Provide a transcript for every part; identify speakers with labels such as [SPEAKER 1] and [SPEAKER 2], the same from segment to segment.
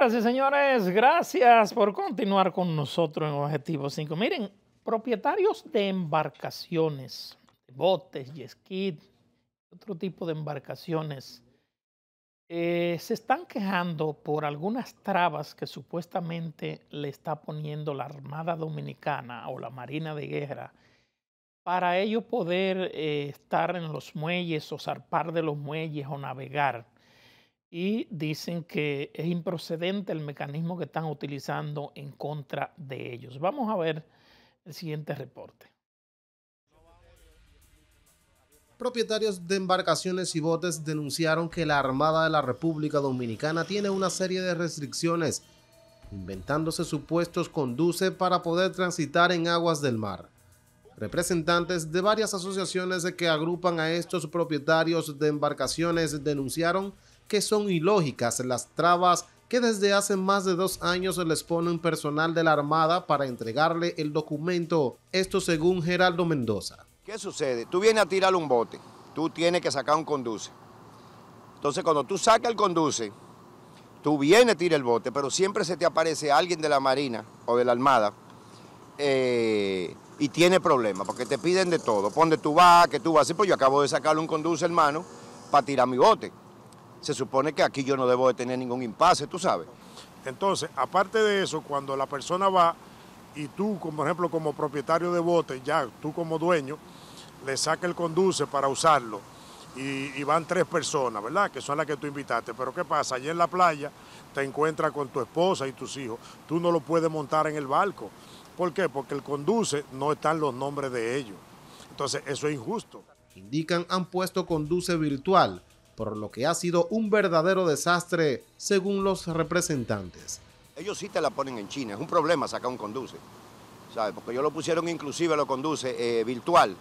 [SPEAKER 1] Gracias, señores, gracias por continuar con nosotros en Objetivo 5. Miren, propietarios de embarcaciones, botes, yesquit, otro tipo de embarcaciones, eh, se están quejando por algunas trabas que supuestamente le está poniendo la Armada Dominicana o la Marina de Guerra para ellos poder eh, estar en los muelles o zarpar de los muelles o navegar y dicen que es improcedente el mecanismo que están utilizando en contra de ellos. Vamos a ver el siguiente reporte. Propietarios de embarcaciones y botes denunciaron que la Armada de la República Dominicana tiene una serie de restricciones, inventándose supuestos conduce para poder transitar en aguas del mar. Representantes de varias asociaciones que agrupan a estos propietarios de embarcaciones denunciaron que son ilógicas las trabas que desde hace más de dos años se les pone un personal de la Armada para entregarle el documento, esto según Geraldo Mendoza.
[SPEAKER 2] ¿Qué sucede? Tú vienes a tirar un bote, tú tienes que sacar un conduce. Entonces cuando tú sacas el conduce, tú vienes a tirar el bote, pero siempre se te aparece alguien de la Marina o de la Armada eh, y tiene problemas, porque te piden de todo. Pon tú vas, que tú vas, pues yo acabo de sacarle un conduce, hermano, para tirar mi bote se supone que aquí yo no debo de tener ningún impasse, tú sabes.
[SPEAKER 3] Entonces, aparte de eso, cuando la persona va y tú, como, por ejemplo, como propietario de bote, ya tú como dueño, le saca el conduce para usarlo y, y, van tres personas, ¿verdad? Que son las que tú invitaste. Pero ¿qué pasa? Allí en la playa te encuentras con tu esposa y tus hijos. Tú no lo puedes montar en el barco. ¿Por qué? Porque el conduce no están los nombres de ellos. Entonces,
[SPEAKER 1] eso es injusto. Indican han puesto conduce virtual por lo que ha sido un verdadero desastre según los representantes.
[SPEAKER 2] Ellos sí te la ponen en China, es un problema sacar un conduce, ¿sabes? Porque ellos lo pusieron inclusive, lo conduce eh, virtual,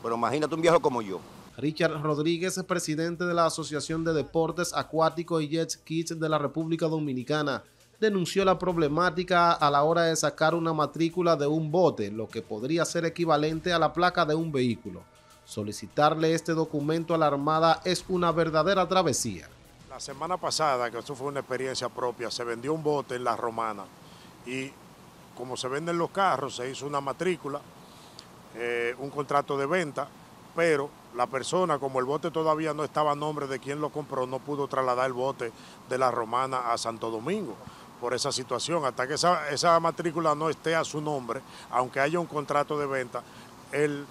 [SPEAKER 2] pero imagínate un viejo como yo.
[SPEAKER 1] Richard Rodríguez, presidente de la Asociación de Deportes Acuáticos y Jet Kids de la República Dominicana, denunció la problemática a la hora de sacar una matrícula de un bote, lo que podría ser equivalente a la placa de un vehículo. Solicitarle este documento a la Armada es una verdadera travesía.
[SPEAKER 3] La semana pasada, que eso fue una experiencia propia, se vendió un bote en La Romana y como se venden los carros, se hizo una matrícula, eh, un contrato de venta, pero la persona, como el bote todavía no estaba a nombre de quien lo compró, no pudo trasladar el bote de La Romana a Santo Domingo por esa situación. Hasta que esa, esa matrícula no esté a su nombre, aunque haya un contrato de venta, el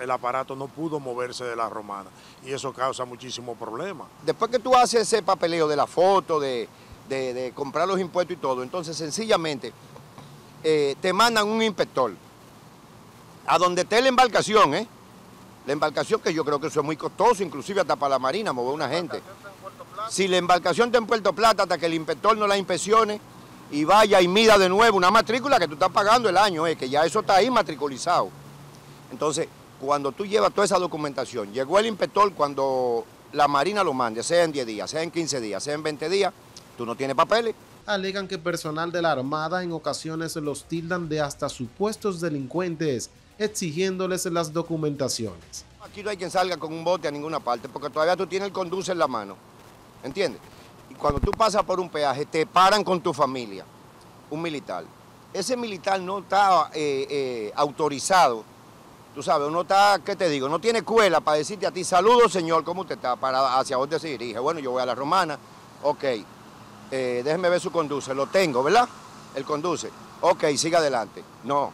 [SPEAKER 3] el
[SPEAKER 2] aparato no pudo moverse de la romana y eso causa muchísimos problemas. Después que tú haces ese papeleo de la foto, de, comprar los impuestos y todo, entonces sencillamente eh, te mandan un inspector a donde esté la embarcación, ¿eh? La embarcación que yo creo que eso es muy costoso, inclusive hasta para la marina, mover una gente. Si la embarcación está en Puerto Plata, hasta que el inspector no la inspeccione, y vaya y mida de nuevo una matrícula que tú estás pagando el año, eh, que ya eso está ahí matriculizado. Entonces, cuando tú llevas toda esa documentación, llegó el inspector cuando la Marina lo mande, sea en 10 días, sea en 15 días, sea en 20 días, tú no tienes papeles.
[SPEAKER 1] Alegan que personal de la Armada en ocasiones los tildan de hasta supuestos delincuentes, exigiéndoles las documentaciones.
[SPEAKER 2] Aquí no hay quien salga con un bote a ninguna parte, porque todavía tú tienes el conduce en la mano, ¿entiendes? Y cuando tú pasas por un peaje, te paran con tu familia, un militar. Ese militar no está eh, eh, autorizado Tú sabes, uno está, ¿qué te digo? No tiene cuela para decirte a ti, saludo señor, ¿cómo usted está? Para hacia dónde se dirige. Bueno, yo voy a la romana, ok. Eh, déjeme ver su conduce, lo tengo, ¿verdad? El conduce. Ok, siga adelante. No.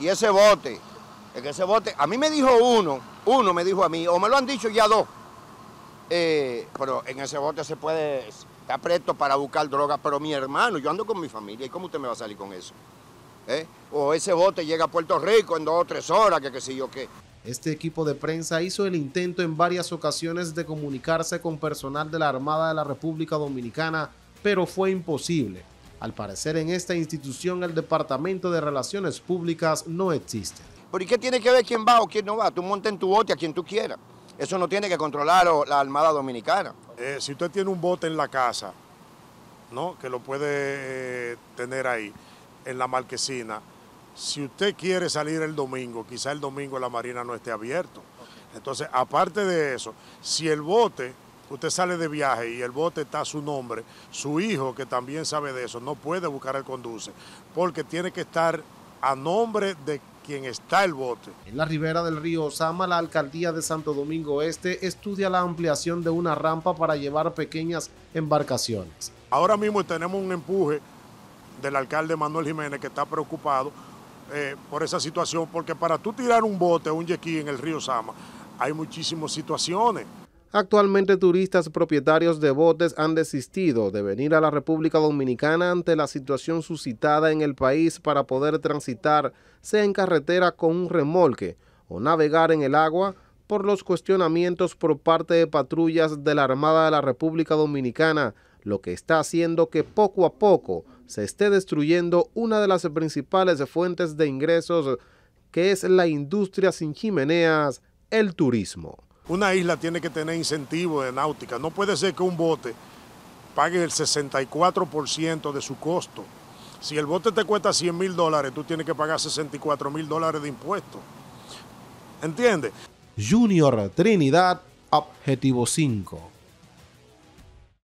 [SPEAKER 2] Y ese bote, en ese bote, a mí me dijo uno, uno me dijo a mí, o me lo han dicho ya dos. Eh, pero en ese bote se puede, está presto para buscar droga, pero mi hermano, yo ando con mi familia, ¿y cómo usted me va a salir con eso? ¿Eh? O ese bote llega a Puerto Rico en dos o tres horas, que qué sé yo qué. Este
[SPEAKER 1] equipo de prensa hizo el intento en varias ocasiones de comunicarse con personal de la Armada de la República Dominicana, pero fue imposible. Al parecer en esta institución el Departamento de Relaciones Públicas no existe.
[SPEAKER 2] ¿Pero y qué tiene que ver quién va o quién no va? Tú monta en tu bote a quien tú quieras. Eso no tiene que controlar la Armada Dominicana. Eh, si usted tiene un bote en la casa,
[SPEAKER 3] ¿no? que lo puede eh, tener ahí, en la marquesina, si usted quiere salir el domingo, quizá el domingo la marina no esté abierto. Entonces, aparte de eso, si el bote, usted sale de viaje y el bote está a su nombre, su hijo, que también sabe de eso, no puede buscar el conduce, porque tiene que estar a nombre de quien está el bote. En la ribera del río Osama,
[SPEAKER 1] la alcaldía de Santo Domingo Este estudia la ampliación de una rampa para llevar pequeñas embarcaciones.
[SPEAKER 3] Ahora mismo tenemos un empuje del alcalde Manuel Jiménez, que está preocupado eh, por esa situación, porque para tú tirar un bote o un yequí en el río Sama, hay muchísimas situaciones.
[SPEAKER 1] Actualmente turistas propietarios de botes han desistido de venir a la República Dominicana ante la situación suscitada en el país para poder transitar, sea en carretera con un remolque o navegar en el agua, por los cuestionamientos por parte de patrullas de la Armada de la República Dominicana lo que está haciendo que poco a poco se esté destruyendo una de las principales fuentes de ingresos que es la industria sin chimeneas, el turismo.
[SPEAKER 3] Una isla tiene que tener incentivo de náutica, no puede ser que un bote pague el 64% de su costo. Si el bote te cuesta 100 mil dólares, tú tienes que pagar 64 mil dólares de impuestos. ¿Entiendes?
[SPEAKER 1] Junior Trinidad, objetivo 5.